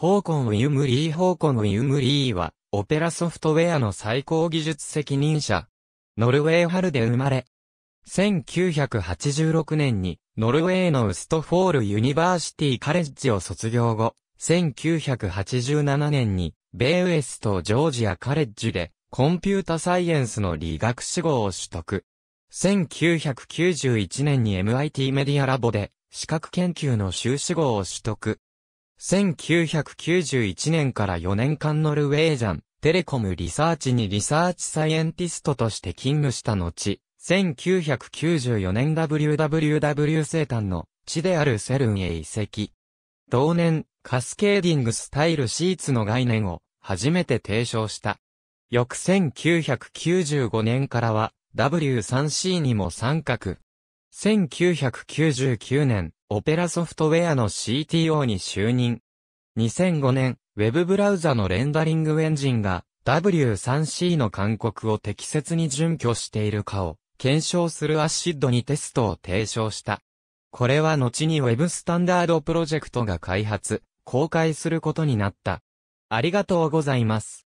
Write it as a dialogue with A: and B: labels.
A: ホコン・ウィムリーホコ
B: ン・ウィムリーは、オペラソフトウェアの最高技術責任者。ノルウェー春で生まれ。1986年に、ノルウェーのウストフォールユニバーシティカレッジを卒業後、1987年に、ベイウエストジョージアカレッジで、コンピュータサイエンスの理学士号を取得。1991年に MIT メディアラボで、資格研究の修士号を取得。1991年から4年間ノルウェージャン、テレコムリサーチにリサーチサイエンティストとして勤務した後、1994年 WWW 生誕の地であるセルンへ移籍。同年、カスケーディングスタイルシーツの概念を初めて提唱した。翌1995年からは W3C にも参画。1999年、オペラソフトウェアの CTO に就任。2005年、ウェブブラウザのレンダリングエンジンが W3C の勧告を適切に準拠しているかを検証するアシッドにテストを提唱した。これは後に Web スタンダードプロジェクトが開発、公開することになった。ありが
A: とうございます。